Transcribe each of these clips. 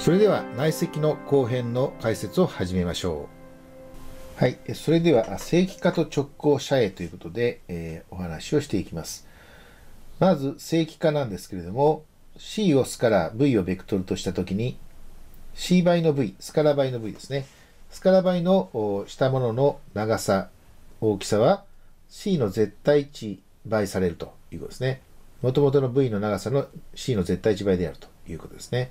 それでは内積の後編の解説を始めましょう。はい、それでは正規化と直行遮影ということで、えー、お話をしていきます。まず正規化なんですけれども C をスカラ V をベクトルとしたときに C 倍の V、スカラ倍の V ですね。スカラ倍のしたものの長さ、大きさは C の絶対値倍されるということですね。もともとの V の長さの C の絶対値倍であるということですね。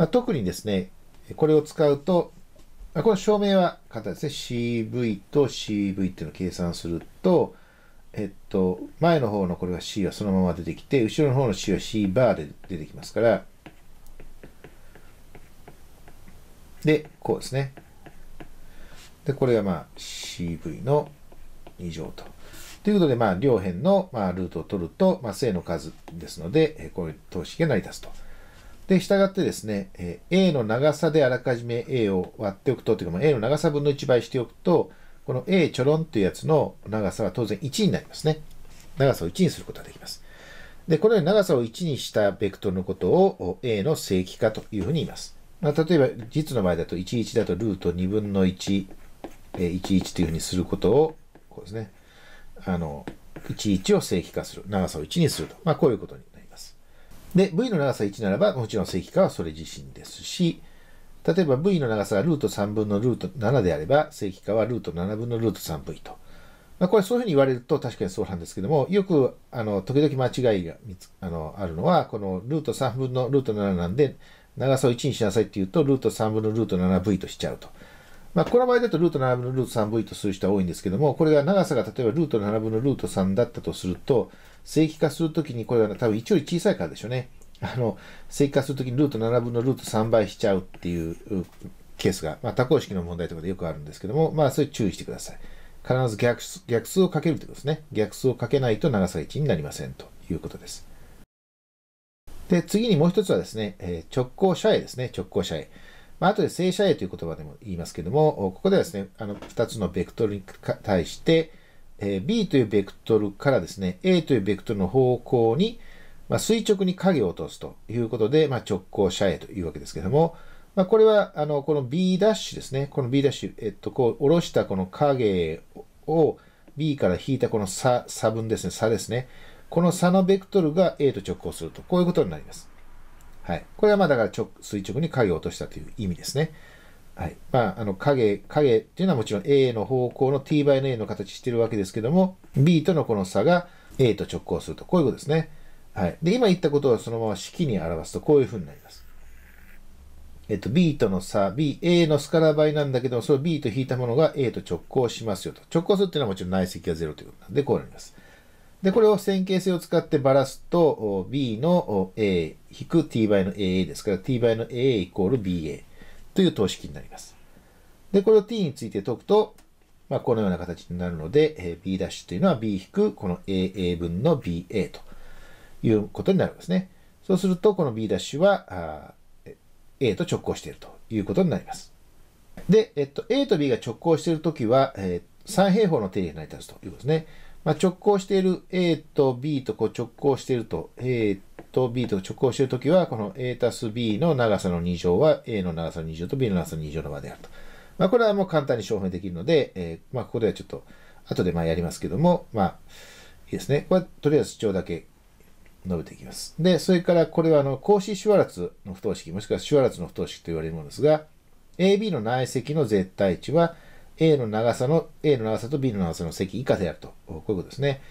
まあ、特にですね、これを使うと、まあ、この証明は簡単ですね。CV と CV っていうのを計算すると、えっと、前の方のこれは C はそのまま出てきて、後ろの方の C は C バーで出てきますから、で、こうですね。で、これがまあ CV の2乗と。ということで、まあ、両辺の、まあ、ルートを取ると、まあ、正の数ですので、こういう等式が成り立つと。で、従ってですね、え A の長さであらかじめ A を割っておくと、というか、A の長さ分の1倍しておくと、この A ちょろんというやつの長さは当然1になりますね。長さを1にすることができます。で、このように長さを1にしたベクトルのことを A の正規化というふうに言います。まあ、例えば、実の場合だと11だとルート2分の1、え11というふうにすることを、こうですね、あの、11を正規化する。長さを1にすると。まあ、こういうことにで、V の長さ1ならば、もちろん正規化はそれ自身ですし、例えば V の長さがルート3分のルート7であれば、正規化はルート7分のルート 3V と。まあ、これそういうふうに言われると確かにそうなんですけども、よく、あの、時々間違いがあのあるのは、このルート3分のルート7なんで、長さを1にしなさいっていうと、ルート3分のルート 7V としちゃうと。まあ、この場合だとルート7分のルート 3V とする人は多いんですけども、これが長さが例えばルート7分のルート3だったとすると、正規化するときに、これは多分1より小さいからでしょうね。あの、正規化するときにルート7分のルート3倍しちゃうっていうケースが、まあ、多項式の問題とかでよくあるんですけども、まあ、それ注意してください。必ず逆逆数をかけるということですね。逆数をかけないと長さが1になりませんということです。で、次にもう一つはですね、えー、直行斜へですね、直行斜へ。まあ、とで正社 A という言葉でも言いますけども、ここではですね、あの、2つのベクトルに対して、えー、B というベクトルからですね、A というベクトルの方向に、まあ、垂直に影を落とすということで、まあ、直行射影というわけですけども、まあ、これは、あの、この B' ダッシュですね。この B'、ダッシュえっと、こう、下ろしたこの影を B から引いたこの差、差分ですね、差ですね。この差のベクトルが A と直行すると、こういうことになります。はい。これはまあだから直垂直に影を落としたという意味ですね。はい。まあ、あの影、影っていうのはもちろん A の方向の t 倍の A の形してるわけですけども、B とのこの差が A と直行すると、こういうことですね。はい。で、今言ったことをそのまま式に表すと、こういうふうになります。えっと、B との差、B、A のスカラ倍なんだけど、その B と引いたものが A と直行しますよと。直行するっていうのはもちろん内積が0ということなんで、こうなります。で、これを線形性を使ってばらすと、b の a 引く t 倍の aa ですから、t 倍の aa イコール ba という等式になります。で、これを t について解くと、まあ、このような形になるので、え b' というのは b 引くこの aa 分の ba ということになるんですね。そうすると、この b' は a と直行しているということになります。で、えっと、a と b が直行しているときは、え三平方の定理が成り立つということですね。まあ、直行している A と B とこう直行していると、A と B と直行しているときは、この A たす B の長さの2乗は A の長さの2乗と B の長さの2乗の和であると。まあ、これはもう簡単に証明できるので、えー、まあ、ここではちょっと、後でまあやりますけども、まあ、いいですね。これはとりあえず主張だけ述べていきます。で、それからこれはあの、格子シュワラツの不等式、もしくはシュワラツの不等式と言われるものですが、AB の内積の絶対値は、A の長さの、A の長さと B の長さの積以下であると。こういうことですね。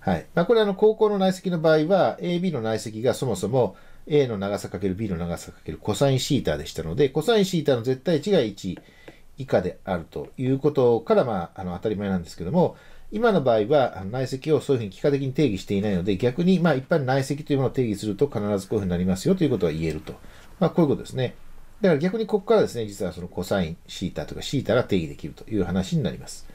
はい。まあ、これあの、高校の内積の場合は、AB の内積がそもそも A の長さ ×B の長さ×コサインシータでしたので、コサインシータの絶対値が1以下であるということから、まあ、あの、当たり前なんですけども、今の場合は内積をそういうふうに幾何的に定義していないので、逆にまあ一般内積というものを定義すると必ずこういうふうになりますよということは言えると。まあこういうことですね。だから逆にここからですね、実はそのコサイン、シータとかシータが定義できるという話になります。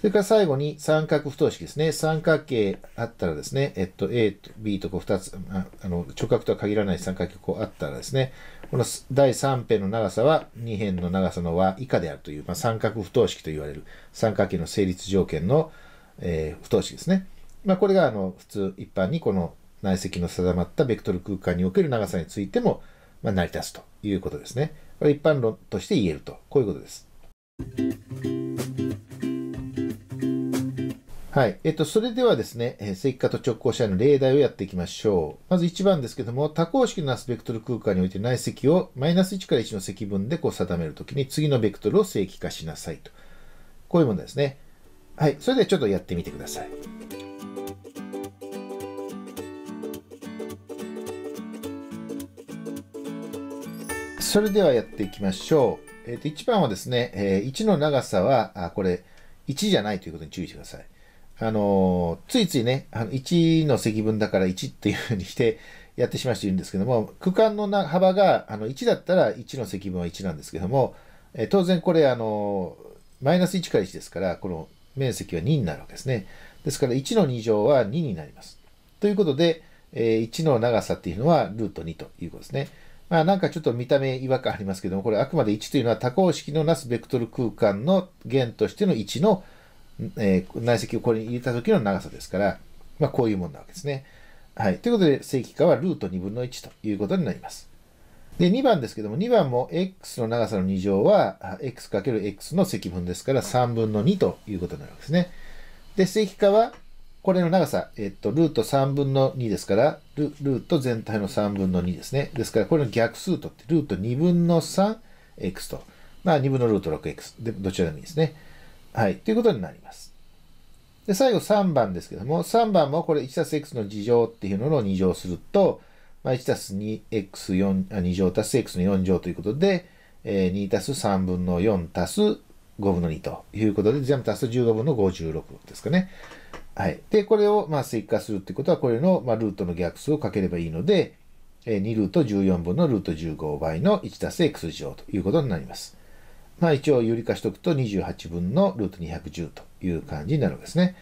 それから最後に三角不等式ですね。三角形あったらですね、えっと、A と B とこう2つ、あの直角とは限らない三角形こうあったらですね、この第3辺の長さは2辺の長さの和以下であるという、まあ、三角不等式と言われる三角形の成立条件の、えー、不等式ですね。まあ、これがあの普通一般にこの内積の定まったベクトル空間における長さについてもまあ、成り立つということですね。これ一般論として言えると、こういうことです。はい。えっと、それではですね、えー、石化と直行斜の例題をやっていきましょう。まず1番ですけども、多項式のアスベクトル空間において内積をマイナス1から1の積分でこう定めるときに次のベクトルを正規化しなさいと。こういう問題ですね。はい。それではちょっとやってみてください。それではやっていきましょう。えっ、ー、と、1番はですね、えー、1の長さは、あ、これ、1じゃないということに注意してください。あのー、ついついね、あの1の積分だから1っていうふうにしてやってしましているんですけども、区間のな幅があの1だったら1の積分は1なんですけども、えー、当然これ、あのマイナス1から1ですから、この面積は2になるわけですね。ですから1の2乗は2になります。ということで、え1の長さっていうのはルート2ということですね。まあなんかちょっと見た目違和感ありますけども、これあくまで1というのは多項式のなすベクトル空間の弦としての1の、えー、内積をこれに入れた時の長さですから、まあこういうもんなわけですね。はい。ということで、正規化はルート2分の1ということになります。で、2番ですけども、2番も x の長さの2乗は、x×x の積分ですから、3分の2ということになるわけですね。で、正規化は、これの長さ、えっと、ルート3分の2ですから、ルート全体の3分の2ですね。ですから、これの逆数とって、ルート2分の 3x と。まあ、2分のルート 6x。で、どちらでもいいですね。はい。ということになります。で、最後3番ですけども、3番もこれ 1+x の2乗っていうのを2乗すると、まあ、1+2x4、乗たす x の4乗ということで、えー、2たす3分の4たす5分の2ということで、全部足すと15分の56ですかね。はい。で、これをまあ追加するってことは、これのまあルートの逆数をかければいいので、2ルート14分のルート15倍の1たす x 乗ということになります。まあ一応有理化しとくと28分のルート210という感じになるわけですね。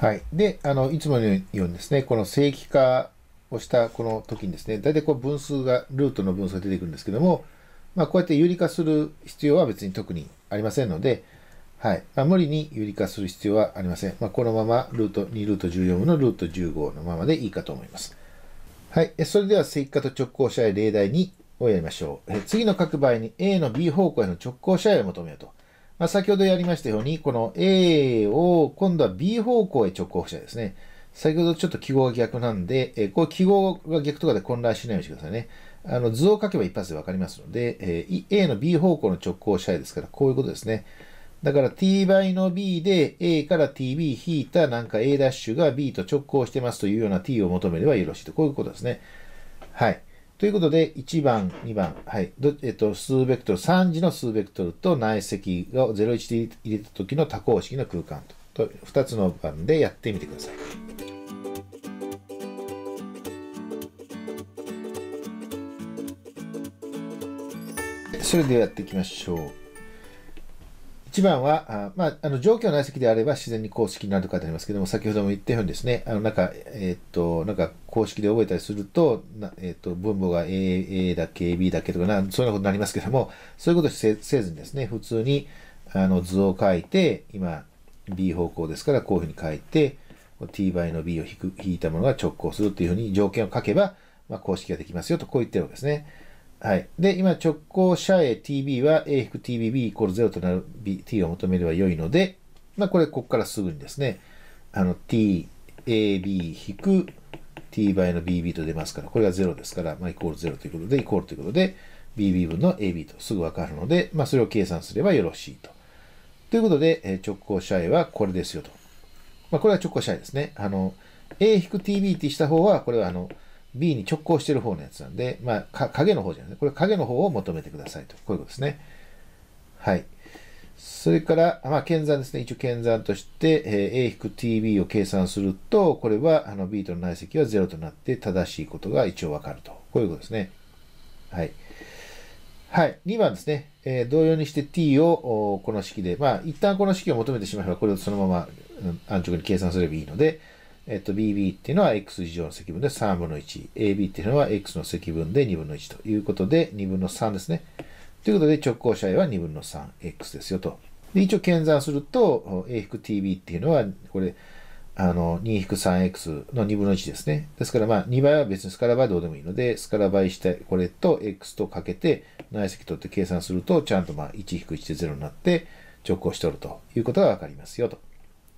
はい。で、あの、いつものようにですね、この正規化をしたこの時にですね、大体こう分数が、ルートの分数が出てくるんですけども、まあこうやって有理化する必要は別に特にありませんので、はい。まあ、無理に有理化する必要はありません。まあ、このままルート2ルート14分のルート15のままでいいかと思います。はい。それでは積化と直行斜例例題2をやりましょう。え次の各場合に A の B 方向への直行斜を求めようと。まあ、先ほどやりましたように、この A を今度は B 方向へ直行斜ですね。先ほどちょっと記号が逆なんで、えこう記号が逆とかで混乱しないようにしてくださいね。あの図を書けば一発でわかりますので、え A の B 方向の直行斜ですから、こういうことですね。だから t 倍の b で a から tb 引いたなんか a' が b と直行してますというような t を求めればよろしいと。こういうことですね。はい。ということで、1番、2番、はい。えっと、数ベクトル、3次の数ベクトルと内積を01で入れた時の多項式の空間と、と2つの番でやってみてください。それではやっていきましょう。1番は、あまあ、あの、状況内積であれば自然に公式になるかとありますけども、先ほども言ったようにですね、あの、なんか、えー、っと、なんか公式で覚えたりすると、なえー、っと、分母が A、A だけ、B だけとかな、そういうことになりますけども、そういうことせせずにですね、普通に、あの、図を書いて、今、B 方向ですから、こういうふうに書いて、t 倍の b を引く引いたものが直行するというふうに条件を書けば、まあ、公式ができますよと、こう言ってるわけですね。はい。で、今、直行者へ tb は a-tbb イコール0となる t を求めれば良いので、まあ、これ、ここからすぐにですね、あの、t、ab 引く t 倍の bb と出ますから、これが0ですから、まあ、イコール0ということで、イコールということで、bb 分の ab とすぐわかるので、まあ、それを計算すればよろしいと。ということで、え直行者へはこれですよと。まあ、これは直行者へですね。あの、a-tb ってした方は、これはあの、B に直行してる方のやつなんで、まあ、影の方じゃないですこれ影の方を求めてくださいと。こういうことですね。はい。それから、まあ、検算ですね。一応検算として、えー、A-TB を計算すると、これはあの B との内積は0となって正しいことが一応わかると。こういうことですね。はい。はい。2番ですね。えー、同様にして t をこの式で、まあ、一旦この式を求めてしまえば、これをそのまま安直に計算すればいいので、えっと、BB っていうのは x 以上の積分で3分の1。AB っていうのは x の積分で2分の1ということで、2分の3ですね。ということで、直行斜位は2分の 3x ですよと。で、一応検算すると、A-TB っていうのは、これ、あの、2-3x の2分の1ですね。ですから、まあ、2倍は別にスカラ倍はどうでもいいので、スカラ倍して、これと x とかけて、内積取って計算すると、ちゃんとまあ、1-1で0になって、直行しておるということがわかりますよと。こ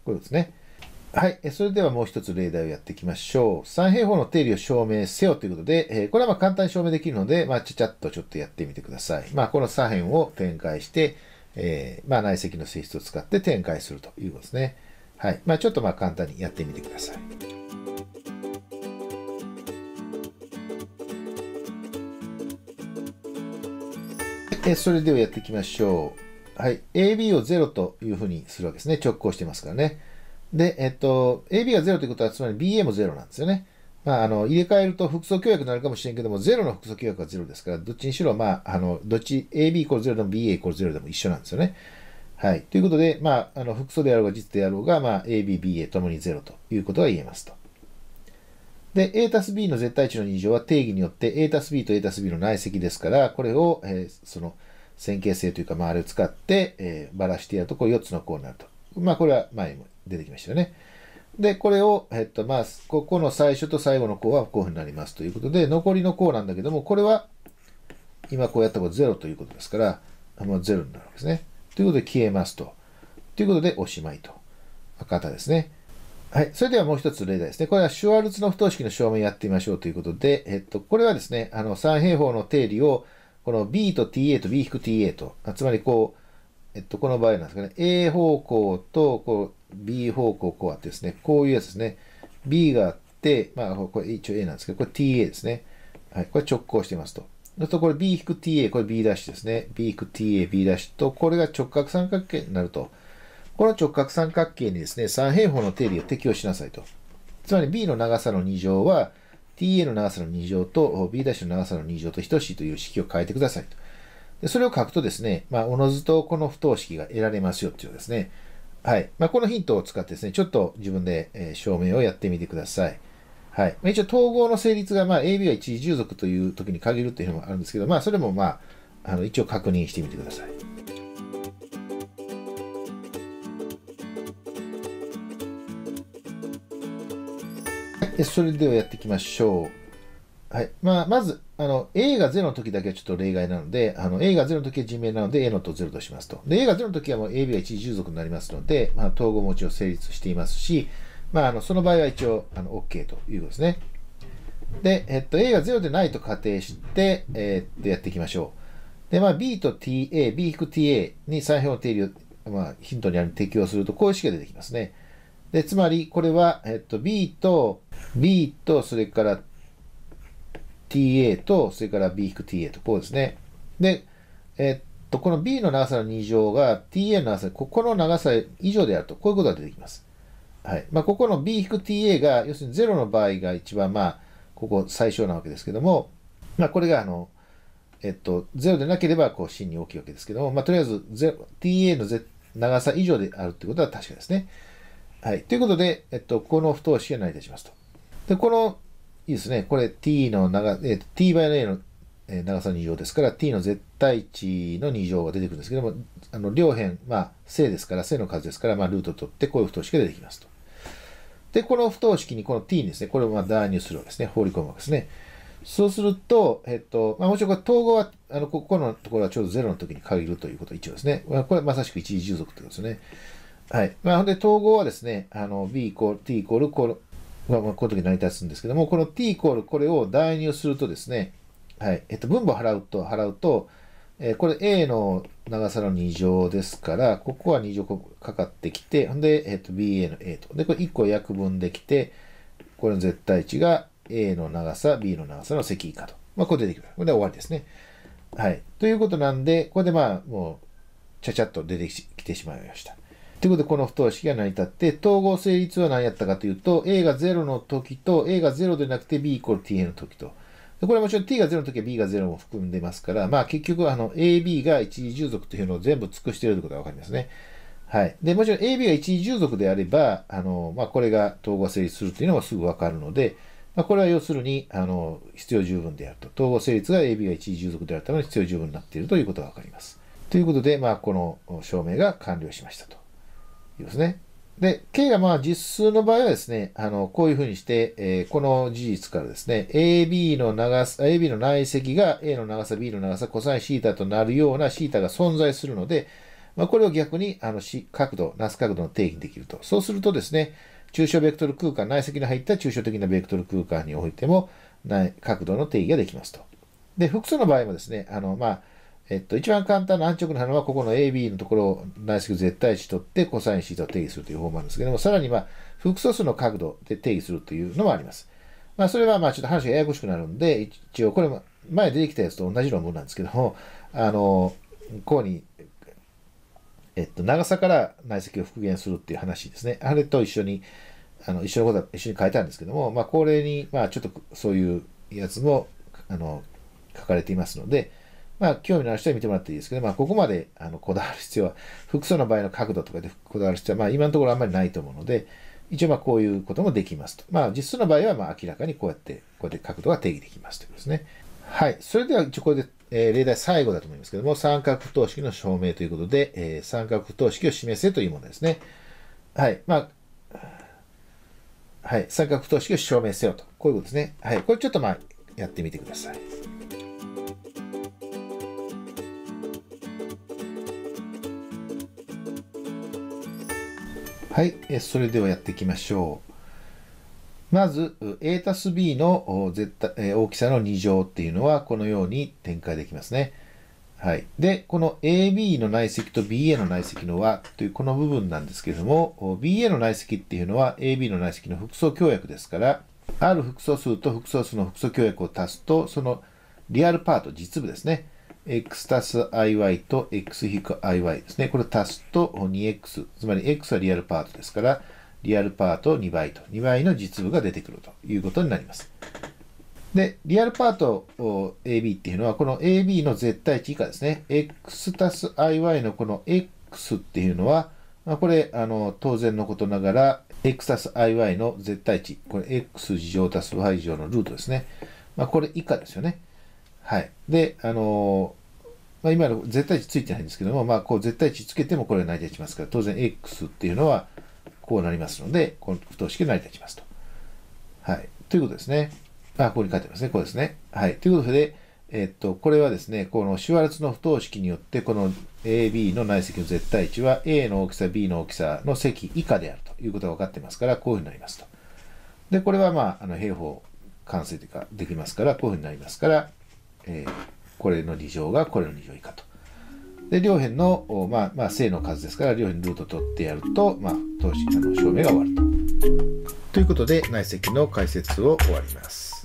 ういうことですね。はい。それではもう一つ例題をやっていきましょう。三平方の定理を証明せよということで、えー、これはま簡単に証明できるので、まあ、ちゃちゃっとちょっとやってみてください。まあ、この左辺を展開して、えー、まあ、内積の性質を使って展開するということですね。はい。まあ、ちょっとまあ簡単にやってみてください。えー、それではやっていきましょう。はい。AB を0というふうにするわけですね。直行してますからね。で、えっと、AB が0ということは、つまり BA も0なんですよね。まあ、あの、入れ替えると複素協約になるかもしれんけども、0の複素協約は0ですから、どっちにしろ、まあ、あの、どっち、AB イコール0でも BA イコール0でも一緒なんですよね。はい。ということで、まあ、あの、複素であろうが実であろうが、まあ、AB、BA ともに0ということが言えますと。で、A たす B の絶対値の2乗は定義によって A たす B と A たす B の内積ですから、これを、えー、その線形性というか、まあ、あれを使って、えー、ばらしてやると、こう4つの項になると。まあ、これは前も出てきましたよね。で、これを、えっと、まあ、ここの最初と最後の項はこういうふうになりますということで、残りの項なんだけども、これは、今こうやったこと0ということですから、もう0になるわけですね。ということで消えますと。ということでおしまいと。方ですね。はい。それではもう一つ例題ですね。これはシュワルツの不等式の証明やってみましょうということで、えっと、これはですね、あの、三平方の定理を、この b と ta と b-ta と、つまりこう、えっと、この場合なんですかね、A 方向とこう B 方向こうあってですね、こういうやつですね。B があって、まあ、これ一応 A なんですけど、これ TA ですね。はい、これ直行してますと。そうすると、これ B-TA、これ B' ですね。B-TA、B' と、これが直角三角形になると。この直角三角形にですね、三平方の定理を適用しなさいと。つまり B の長さの2乗は、TA の長さの2乗と B' の長さの2乗と等しいという式を変えてくださいと。でそれを書くとですね、まあ、おのずとこの不等式が得られますよっていうですね、はい。まあ、このヒントを使ってですね、ちょっと自分で、えー、証明をやってみてください。はい。まあ、一応、統合の成立が、まあ、AB は一時従属という時に限るというのもあるんですけど、まあ、それも、まあ、あの一応確認してみてください。それではやっていきましょう。はい。まあ、まず、あの、A が0の時だけはちょっと例外なので、あの、A が0の時は人名なので、A のと0としますと。で、A が0の時はもう AB は一時従属になりますので、まあ、統合もちを成立していますし、まあ、あの、その場合は一応、あの、OK ということですね。で、えっと、A が0でないと仮定して、えー、っと、やっていきましょう。で、まあ、B と TA、B-TA に再表の定理を、まあ、ヒントにあ適用すると、こういう式が出てきますね。で、つまり、これは、えっと、B と、B と、それから ta と、それから b-ta くと、こうですね。で、えー、っと、この b の長さの2乗が ta の長さ、ここの長さ以上であると、こういうことが出てきます。はい。まあ、ここの b-ta くが、要するに0の場合が一番、まあ、ここ最小なわけですけども、まあ、これが、あの、えっと、0でなければ、こう、真に大きいわけですけども、まあ、とりあえず、ta の長さ以上であるということは確かですね。はい。ということで、えっと、この不等式が成り立ちますと。で、このいいですね。これ t の長、えー、t by a の長さの2乗ですから、t の絶対値の2乗が出てくるんですけども、あの両辺、まあ、正ですから、正の数ですから、まあ、ルート取って、こういう不等式が出てきますと。で、この不等式にこの t にですね、これをまあ代入するわけですね。放り込むわけですね。そうすると、えっと、まあ、もちろんこれ統合は、あの、ここのところはちょうど0の時に限るということは一応ですね。これまさしく一時従属ということですね。はい。まあ、ほんで、統合はですね、あの、b イコール t イコール、あ、こういう時成り立つんですけども、この t イコールこれを代入するとですね、はい、えっと、分母払うと、払うと、えー、これ a の長さの2乗ですから、ここは2乗かかってきて、ほんで、えっと、ba の a と。で、これ1個約分できて、これの絶対値が a の長さ、b の長さの積以下と。まあ、これ出てくる。これで終わりですね。はい。ということなんで、これでまあ、もう、ちゃちゃっと出てきてしまいました。ということで、この不等式が成り立って、統合成立は何やったかというと、A が0の時と、A が0でなくて B イコール TA の時と。これはもちろん t が0の時は b が0も含んでますから、まあ結局あの ab が一時従属というのを全部尽くしているということがわかりますね。はい。で、もちろん ab が一時従属であれば、あの、まあこれが統合成立するというのもすぐわかるので、まあこれは要するに、あの、必要十分であると。統合成立が ab が一時従属であるために必要十分になっているということがわかります。ということで、まあこの証明が完了しましたと。いますね。で、K がまあ実数の場合はですね、あの、こういうふうにして、えー、この事実からですね、AB の長さ、AB の内積が A の長さ、B の長さ、コサインシータとなるようなシータが存在するので、まあ、これを逆に、あの、角度、ナス角度の定義にできると。そうするとですね、抽象ベクトル空間、内積の入った抽象的なベクトル空間においても、角度の定義ができますと。で、複数の場合もですね、あの、まあ、えっと、一番簡単な安直なのは、ここの AB のところを内積絶対値取って、コサインシートを定義するという方法なんですけども、さらに、まあ、複素数の角度で定義するというのもあります。まあ、それは、まあ、ちょっと話がややこしくなるんで、一応、これも、前出てきたやつと同じ論文なんですけども、あの、こうに、えっと、長さから内積を復元するっていう話ですね。あれと一緒に、あの、一緒のことは一緒に変えたんですけども、まあ、これに、まあ、ちょっとそういうやつも、あの、書かれていますので、まあ、興味のある人は見てもらっていいですけど、まあ、ここまであのこだわる必要は、複数の場合の角度とかでこだわる必要は、まあ、今のところあんまりないと思うので、一応、まあ、こういうこともできますと。まあ、実数の場合は、まあ、明らかにこうやって、こうやって角度が定義できますということですね。はい。それでは、一応これで、えー、例題最後だと思いますけども、三角不等式の証明ということで、えー、三角不等式を示せというものですね。はい。まあ、はい。三角不等式を証明せよと。こういうことですね。はい。これちょっとまあ、やってみてください。はい、それではやっていきましょう。まず、a たす b の絶対大きさの2乗っていうのは、このように展開できますね。はい。で、この AB の内積と BA の内積の和というこの部分なんですけれども、BA の内積っていうのは AB の内積の複素協約ですから、ある複素数と複素数の複素協約を足すと、そのリアルパート、実部ですね。x 足す iy と x-iy ですね。これ足すと 2x、つまり x はリアルパートですから、リアルパートを2倍と、2倍の実部が出てくるということになります。で、リアルパート AB っていうのは、この AB の絶対値以下ですね。x 足す iy のこの x っていうのは、これ、あの、当然のことながら、x 足す iy の絶対値、これ x 事乗足す y 事乗のルートですね。まあ、これ以下ですよね。はい。で、あのまあ、今の絶対値ついてないんですけども、まあ、こう絶対値つけてもこれ成り立ちますから、当然 x っていうのはこうなりますので、この不等式成り立ちますと。はい。ということですね。あ、ここに書いてますね。こうですね。はい。ということで、えっと、これはですね、このシュワルツの不等式によって、この AB の内積の絶対値は A の大きさ、B の大きさの積以下であるということが分かってますから、こういうふうになりますと。で、これはまあ、あの平方関数というか、できますから、こういうふうになりますから、えーこれの2乗がこれの2乗以下と。で、両辺の、まあ、まあ、正の数ですから、両辺ルート取ってやると、まあ、等式の証明が終わると。ということで、内積の解説を終わります。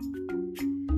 Thank you.